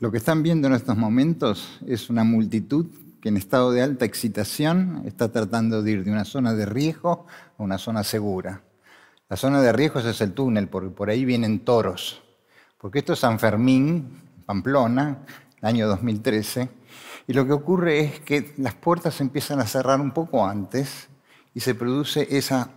Lo que están viendo en estos momentos es una multitud que en estado de alta excitación está tratando de ir de una zona de riesgo a una zona segura. La zona de riesgo es el túnel, porque por ahí vienen toros. Porque esto es San Fermín, Pamplona, año 2013, y lo que ocurre es que las puertas empiezan a cerrar un poco antes y se produce esa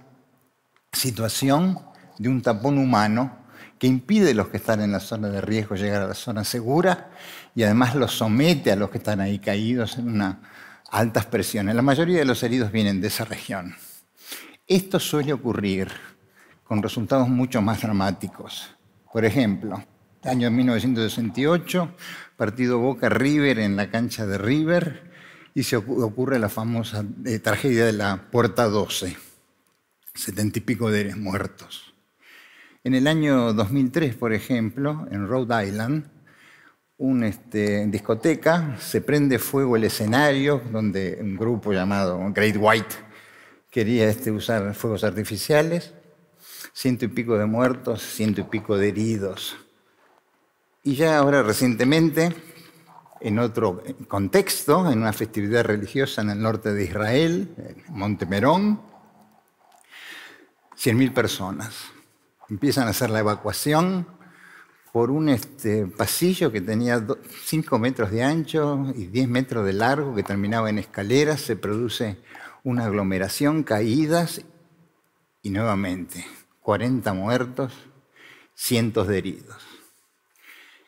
situación de un tapón humano que impide a los que están en la zona de riesgo llegar a la zona segura y además los somete a los que están ahí caídos en unas altas presiones. La mayoría de los heridos vienen de esa región. Esto suele ocurrir con resultados mucho más dramáticos. Por ejemplo, año 1968, partido Boca-River en la cancha de River y se ocurre la famosa eh, tragedia de la Puerta 12, setenta y pico de muertos. En el año 2003, por ejemplo, en Rhode Island, una este, discoteca, se prende fuego el escenario donde un grupo llamado Great White quería este, usar fuegos artificiales, ciento y pico de muertos, ciento y pico de heridos. Y ya ahora recientemente, en otro contexto, en una festividad religiosa en el norte de Israel, en Monte Montemerón, 100.000 personas empiezan a hacer la evacuación por un este, pasillo que tenía 5 metros de ancho y 10 metros de largo, que terminaba en escaleras, se produce una aglomeración, caídas y nuevamente 40 muertos, cientos de heridos.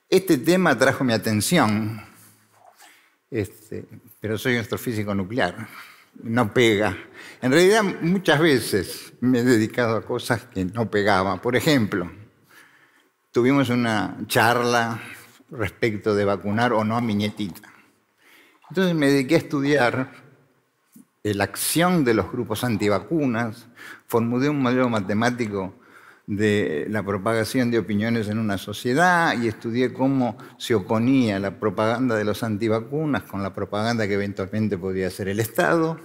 Este tema trajo mi atención, este, pero soy astrofísico nuclear no pega. En realidad muchas veces me he dedicado a cosas que no pegaban. Por ejemplo, tuvimos una charla respecto de vacunar o no a mi nietita. Entonces me dediqué a estudiar la acción de los grupos antivacunas, formulé un modelo matemático de la propagación de opiniones en una sociedad y estudié cómo se oponía la propaganda de los antivacunas con la propaganda que eventualmente podía hacer el Estado.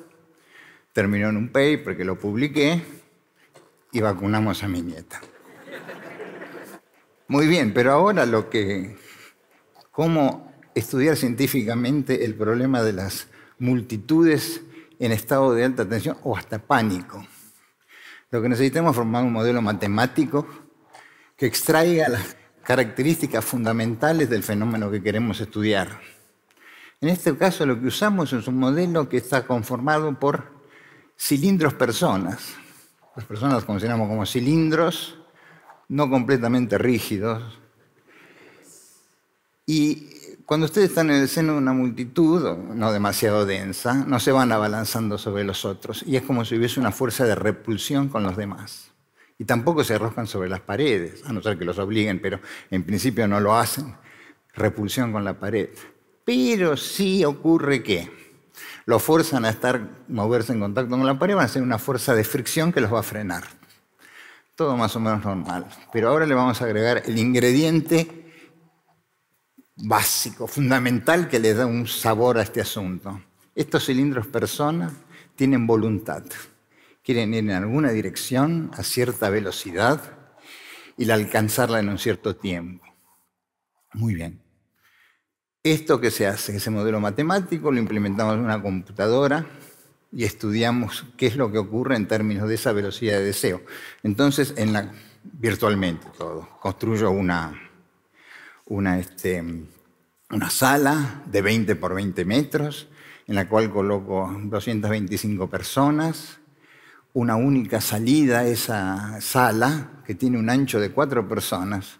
Terminó en un paper que lo publiqué y vacunamos a mi nieta. Muy bien, pero ahora lo que... ¿Cómo estudiar científicamente el problema de las multitudes en estado de alta tensión o hasta pánico? Lo que necesitamos es formar un modelo matemático que extraiga las características fundamentales del fenómeno que queremos estudiar. En este caso lo que usamos es un modelo que está conformado por cilindros personas. Las personas las consideramos como cilindros no completamente rígidos. Y cuando ustedes están en el seno de una multitud, no demasiado densa, no se van abalanzando sobre los otros y es como si hubiese una fuerza de repulsión con los demás. Y tampoco se arrojan sobre las paredes, a no ser que los obliguen, pero en principio no lo hacen. Repulsión con la pared. Pero sí ocurre que los forzan a estar, moverse en contacto con la pared, van a ser una fuerza de fricción que los va a frenar. Todo más o menos normal. Pero ahora le vamos a agregar el ingrediente básico, fundamental, que le da un sabor a este asunto. Estos cilindros personas tienen voluntad, quieren ir en alguna dirección a cierta velocidad y alcanzarla en un cierto tiempo. Muy bien. Esto que se hace, ese modelo matemático, lo implementamos en una computadora y estudiamos qué es lo que ocurre en términos de esa velocidad de deseo. Entonces, virtualmente todo, construyo una, este, una, sala de 20 por 20 metros en la cual coloco 225 personas, una única salida esa sala que tiene un ancho de cuatro personas.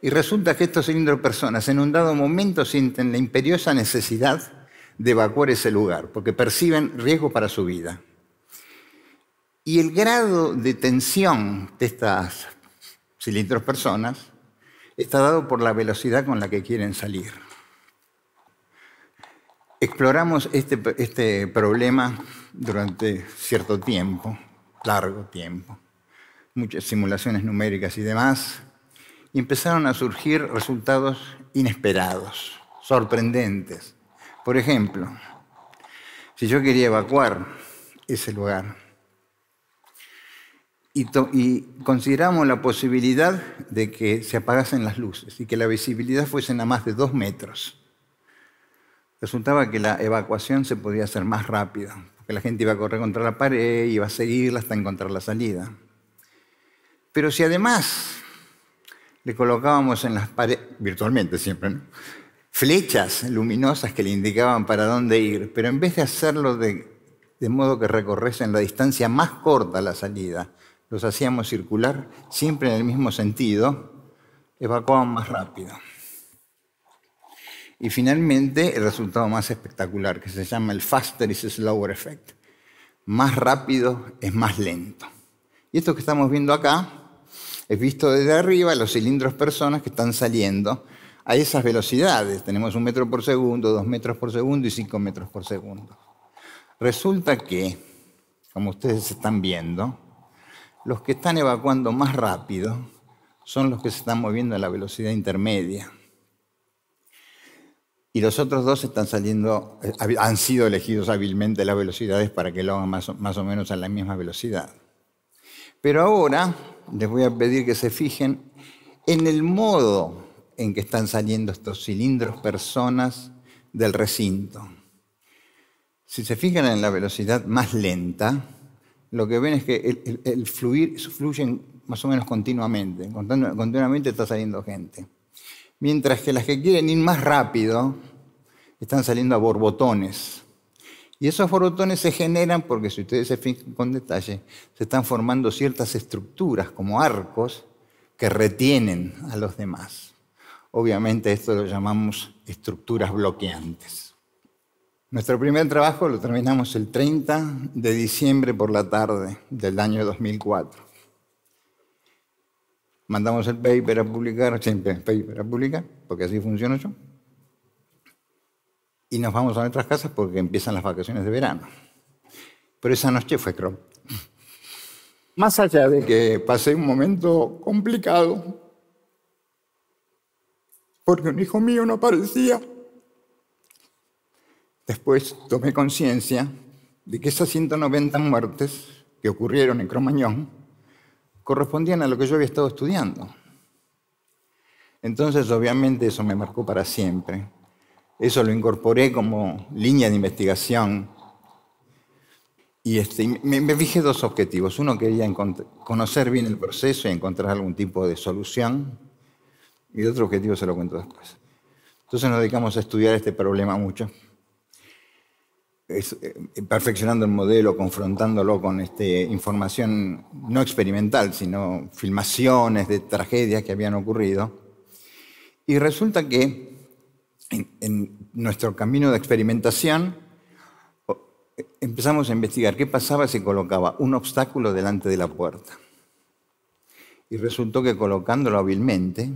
Y resulta que estos cilindros personas en un dado momento sienten la imperiosa necesidad de evacuar ese lugar, porque perciben riesgo para su vida. Y el grado de tensión de estas cilindros personas está dado por la velocidad con la que quieren salir. Exploramos este, este, problema durante cierto tiempo, largo tiempo, muchas simulaciones numéricas y demás, y empezaron a surgir resultados inesperados, sorprendentes. Por ejemplo, si yo quería evacuar ese lugar, y, considerábamos consideramos la posibilidad de que se apagasen las luces y que la visibilidad fuese a más de dos metros. Resultaba que la evacuación se podía hacer más rápida, porque la gente iba a correr contra la pared, iba a seguirla hasta encontrar la salida. Pero si además le colocábamos en las paredes, virtualmente siempre, flechas luminosas que le indicaban para dónde ir, pero en vez de hacerlo de, de modo que recorresen la distancia más corta a la salida, los hacíamos circular siempre en el mismo sentido, evacuaban más rápido. Y finalmente el resultado más espectacular, que se llama el faster is slower effect. Más rápido es más lento. Y esto que estamos viendo acá es visto desde arriba, los cilindros personas que están saliendo a esas velocidades. Tenemos un metro por segundo, dos metros por segundo y cinco metros por segundo. Resulta que, como ustedes están viendo, los que están evacuando más rápido son los que se están moviendo a la velocidad intermedia. Y los otros dos están saliendo, eh, han sido elegidos hábilmente las velocidades para que lo hagan más, más o menos a la misma velocidad. Pero ahora les voy a pedir que se fijen en el modo en que están saliendo estos cilindros personas del recinto. Si se fijan en la velocidad más lenta, lo que ven es que el, fluir, fluyen más o menos continuamente, continuamente está saliendo gente. Mientras que las que quieren ir más rápido están saliendo a borbotones. Y esos borbotones se generan porque, si ustedes se fijan con detalle, se están formando ciertas estructuras como arcos que retienen a los demás. Obviamente esto lo llamamos estructuras bloqueantes. Nuestro primer trabajo lo terminamos el 30 de diciembre por la tarde del año 2004. Mandamos el paper a publicar, siempre paper a publicar, porque así funciona yo. Y nos vamos a nuestras casas porque empiezan las vacaciones de verano. Pero esa noche fue crop. Más allá de que pasé un momento complicado, porque un hijo mío no aparecía. Después tomé conciencia de que esas 190 muertes que ocurrieron en Cromañón correspondían a lo que yo había estado estudiando. Entonces, obviamente, eso me marcó para siempre. Eso lo incorporé como línea de investigación. Y este, me, me, fijé dos objetivos. Uno quería conocer bien el proceso y encontrar algún tipo de solución. Y otro objetivo se lo cuento después. Entonces nos dedicamos a estudiar este problema mucho. Eh, perfeccionando el modelo, confrontándolo con este, información no experimental, sino filmaciones de tragedias que habían ocurrido. Y resulta que en, en nuestro camino de experimentación eh, empezamos a investigar qué pasaba si colocaba un obstáculo delante de la puerta. Y resultó que colocándolo hábilmente,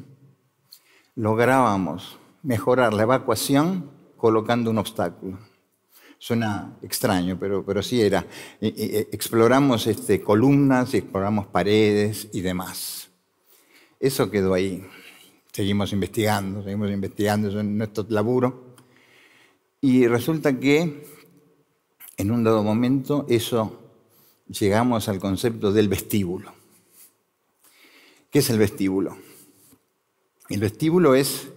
lográbamos mejorar la evacuación colocando un obstáculo. Suena extraño, pero, sí era. Eh, exploramos este, columnas y exploramos paredes y demás. Eso quedó ahí. Seguimos investigando, seguimos investigando, eso en nuestro laburo. Y resulta que en un dado momento eso llegamos al concepto del vestíbulo. ¿Qué es el vestíbulo? El vestíbulo es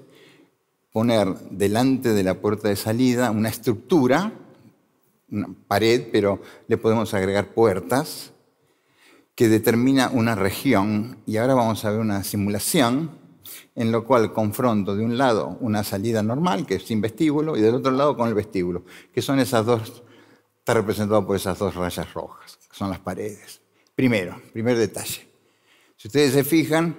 poner delante de la puerta de salida una estructura una pared, pero le podemos agregar puertas, que determina una región. Y ahora vamos a ver una simulación en lo cual confronto de un lado una salida normal, que es sin vestíbulo, y del otro lado con el vestíbulo, que son esas dos, está representado por esas dos rayas rojas, que son las paredes. Primero, primer detalle. Si ustedes se fijan,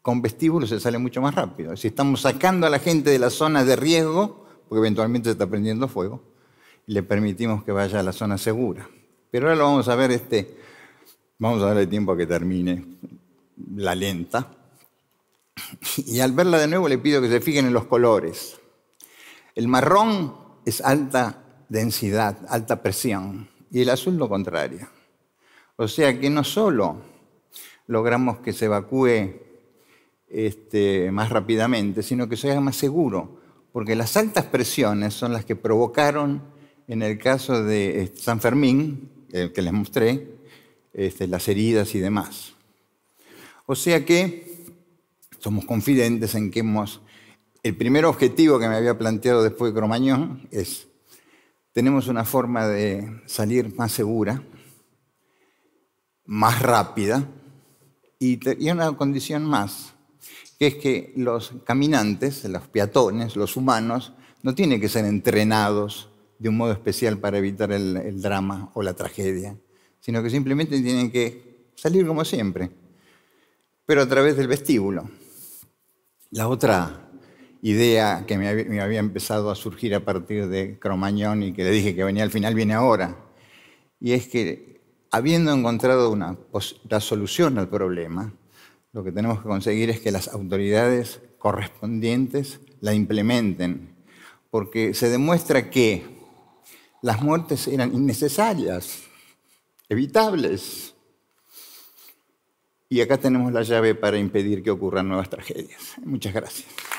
con vestíbulo se sale mucho más rápido. Si estamos sacando a la gente de la zona de riesgo, porque eventualmente se está prendiendo fuego, le permitimos que vaya a la zona segura. Pero ahora lo vamos a ver, este, vamos a darle tiempo a que termine la lenta. Y al verla de nuevo le pido que se fijen en los colores. El marrón es alta densidad, alta presión, y el azul lo contrario. O sea que no solo logramos que se evacúe este, más rápidamente, sino que se haga más seguro, porque las altas presiones son las que provocaron en el caso de eh, San Fermín, el que les mostré, este, las heridas y demás. O sea que somos confidentes en que hemos... El primer objetivo que me había planteado después de Cromañón es, tenemos una forma de salir más segura, más rápida y, una condición más, que es que los caminantes, los peatones, los humanos, no tienen que ser entrenados de un modo especial para evitar el, drama o la tragedia, sino que simplemente tienen que salir como siempre, pero a través del vestíbulo. La otra idea que me había, empezado a surgir a partir de Cromañón y que le dije que venía al final, viene ahora, y es que habiendo encontrado una, la solución al problema, lo que tenemos que conseguir es que las autoridades correspondientes la implementen, porque se demuestra que las muertes eran innecesarias, evitables. Y acá tenemos la llave para impedir que ocurran nuevas tragedias. Muchas gracias.